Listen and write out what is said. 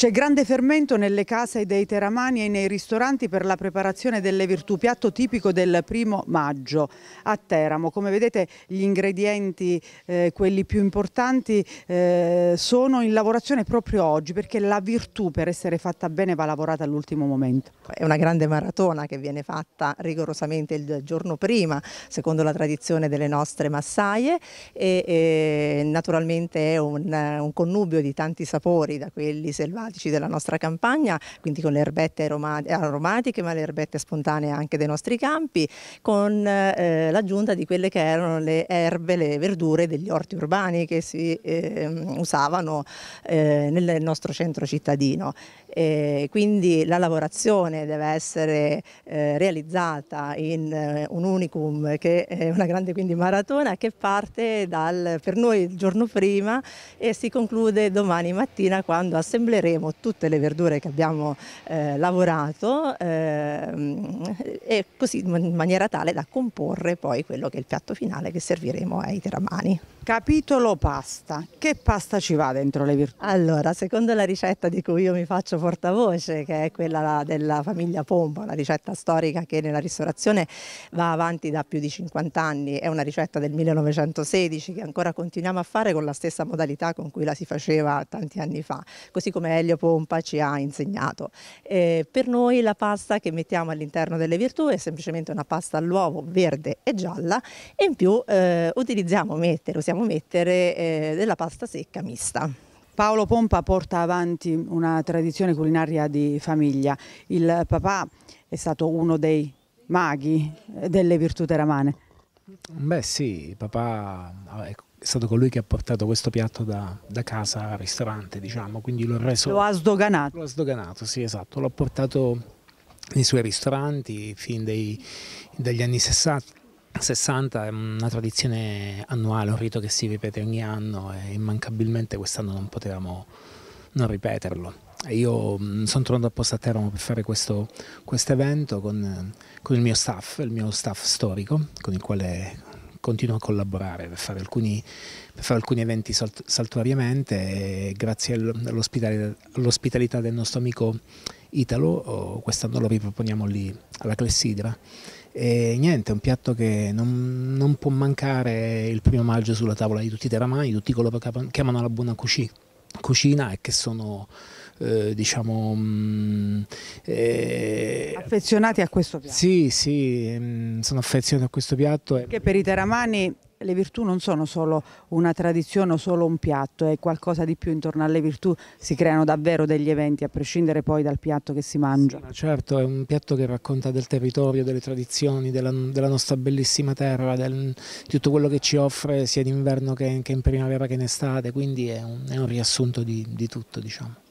C'è grande fermento nelle case dei teramani e nei ristoranti per la preparazione delle virtù, piatto tipico del primo maggio a Teramo. Come vedete gli ingredienti, eh, quelli più importanti, eh, sono in lavorazione proprio oggi perché la virtù per essere fatta bene va lavorata all'ultimo momento. È una grande maratona che viene fatta rigorosamente il giorno prima, secondo la tradizione delle nostre massaie e, e naturalmente è un, un connubio di tanti sapori, da quelli selvaggi aromatici della nostra campagna, quindi con le erbette aromatiche ma le erbette spontanee anche dei nostri campi, con eh, l'aggiunta di quelle che erano le erbe, le verdure degli orti urbani che si eh, usavano eh, nel nostro centro cittadino. E quindi la lavorazione deve essere eh, realizzata in eh, un unicum che è una grande quindi, maratona che parte dal, per noi il giorno prima e si conclude domani mattina quando assembleremo mangeremo tutte le verdure che abbiamo eh, lavorato ehm, e così in maniera tale da comporre poi quello che è il piatto finale che serviremo ai teramani. Capitolo pasta, che pasta ci va dentro le virtù? Allora, secondo la ricetta di cui io mi faccio portavoce, che è quella della famiglia Pompa, una ricetta storica che nella ristorazione va avanti da più di 50 anni, è una ricetta del 1916 che ancora continuiamo a fare con la stessa modalità con cui la si faceva tanti anni fa, così come è Giulia Pompa ci ha insegnato. Eh, per noi la pasta che mettiamo all'interno delle virtù è semplicemente una pasta all'uovo verde e gialla e in più eh, utilizziamo, mettere, usiamo mettere eh, della pasta secca mista. Paolo Pompa porta avanti una tradizione culinaria di famiglia. Il papà è stato uno dei maghi delle virtù teramane. Beh sì, papà ecco, è stato colui che ha portato questo piatto da, da casa al ristorante, diciamo, quindi l'ho reso... Lo ha sdoganato. Lo ha sdoganato, sì, esatto, l'ho portato nei suoi ristoranti fin dei, dagli anni 60, 60 è una tradizione annuale, un rito che si ripete ogni anno e immancabilmente quest'anno non potevamo non ripeterlo. E io mm, sono tornato apposta a Teramo per fare questo quest evento con, con, il mio staff, il mio staff storico, con il quale continuo a collaborare per fare alcuni, per fare alcuni eventi salt saltuariamente grazie all'ospitalità del nostro amico Italo, oh, quest'anno lo riproponiamo lì alla Clessidra. E niente, è un piatto che non, non, può mancare il primo maggio sulla tavola di tutti i teramani, tutti coloro che amano la buona cucina, cucina e che sono eh, diciamo mm, eh, affezionati a questo piatto. Sì, sì, mm, sono affezionati a questo piatto. Perché per i teramani le virtù non sono solo una tradizione o solo un piatto, è qualcosa di più intorno alle virtù, si creano davvero degli eventi a prescindere poi dal piatto che si mangia. Sì, ma certo, è un piatto che racconta del territorio, delle tradizioni, della, della nostra bellissima terra, del, di tutto quello che ci offre sia d'inverno che, che, in primavera che in estate, quindi è un, è un riassunto di, di tutto diciamo.